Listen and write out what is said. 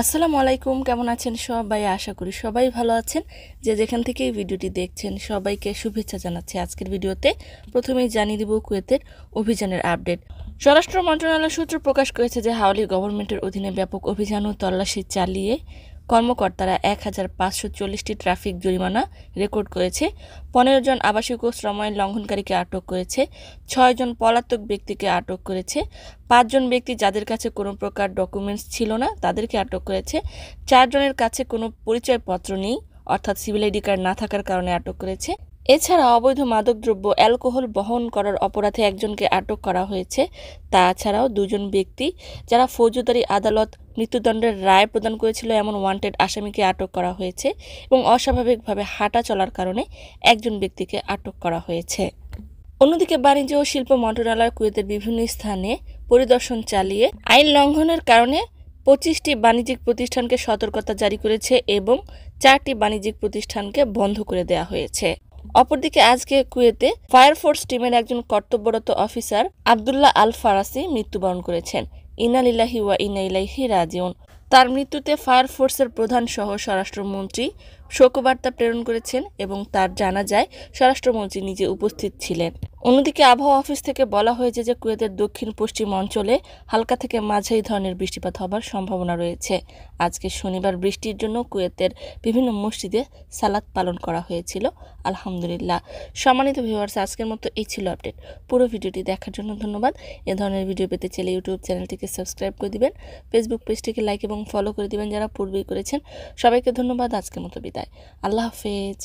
আসসালামু আলাইকুম কেমন আছেন সবাই আশা করি সবাই ভালো আছেন যে যেখান থেকে ভিডিওটি দেখছেন সবাইকে শুভেচ্ছা জানাচ্ছি আজকের ভিডিওতে প্রথমেই জানিয়ে দিব কুয়েতের অভিযানের আপডেট স্বরাষ্ট্র মন্ত্রণালয় সূত্র প্রকাশ করেছে যে হাওলি গভর্নমেন্টের অধীনে ব্যাপক অভিযান ও তল্লাশি চালিয়ে কর্মকর্তারা এক হাজার পাঁচশো চল্লিশটি ট্রাফিক জরিমানা রেকর্ড করেছে পনেরো জন আবাসিক ও শ্রম আইন লঙ্ঘনকারীকে আটক করেছে ছয়জন পলাতক ব্যক্তিকে আটক করেছে পাঁচজন ব্যক্তি যাদের কাছে কোনো প্রকার ডকুমেন্টস ছিল না তাদেরকে আটক করেছে চারজনের কাছে কোনো পরিচয়পত্র নেই অর্থাৎ সিভিল আইডি কার্ড না থাকার কারণে আটক করেছে এছাড়া অবৈধ মাদকদ্রব্য অ্যালকোহল বহন করার অপরাধে একজনকে আটক করা হয়েছে তাছাড়াও দুজন ব্যক্তি যারা ফৌজদারি আদালত মৃত্যুদণ্ডের রায় প্রদান করেছিল এমন ওয়ান্টেড আসামিকে আটক করা হয়েছে এবং অস্বাভাবিকভাবে হাঁটা চলার কারণে একজন ব্যক্তিকে আটক করা হয়েছে অন্যদিকে বাণিজ্য ও শিল্প মন্ত্রণালয় কুয়েতের বিভিন্ন স্থানে পরিদর্শন চালিয়ে আইন লঙ্ঘনের কারণে পঁচিশটি বাণিজ্যিক প্রতিষ্ঠানকে সতর্কতা জারি করেছে এবং চারটি বাণিজ্যিক প্রতিষ্ঠানকে বন্ধ করে দেওয়া হয়েছে অপরদিকে আজকে কুয়েতে ফায়ার ফোর্স টিমের একজন কর্তব্যরত অফিসার আবদুল্লাহ আল ফারাসি মৃত্যুবরণ করেছেন ইনালিল্লাহি ওয়া ইনাইলাহি রাজিউন তার মৃত্যুতে ফায়ার ফোর্সের প্রধান সহ স্বরাষ্ট্রমন্ত্রী শোকবার্তা প্রেরণ করেছেন এবং তার জানা যায় স্বরাষ্ট্রমন্ত্রী নিজে উপস্থিত ছিলেন অন্যদিকে আবহাওয়া অফিস থেকে বলা হয়েছে যে কুয়েতের দক্ষিণ পশ্চিম অঞ্চলে হালকা থেকে মাঝারি ধরনের বৃষ্টিপাত হবার সম্ভাবনা রয়েছে আজকে শনিবার বৃষ্টির জন্য কুয়েতের বিভিন্ন মসজিদে সালাদ পালন করা হয়েছিল আলহামদুলিল্লাহ সম্মানিত ভিউয়ার্স আজকের মতো এই ছিল আপডেট পুরো ভিডিওটি দেখার জন্য ধন্যবাদ এ ধরনের ভিডিও পেতে চাইলে ইউটিউব চ্যানেলটিকে সাবস্ক্রাইব করে দিবেন ফেসবুক পেজটিকে লাইক এবং ফলো করে দিবেন যারা পূর্বেই করেছেন সবাইকে ধন্যবাদ আজকের মতো বিদায় আল্লাহ হাফেজ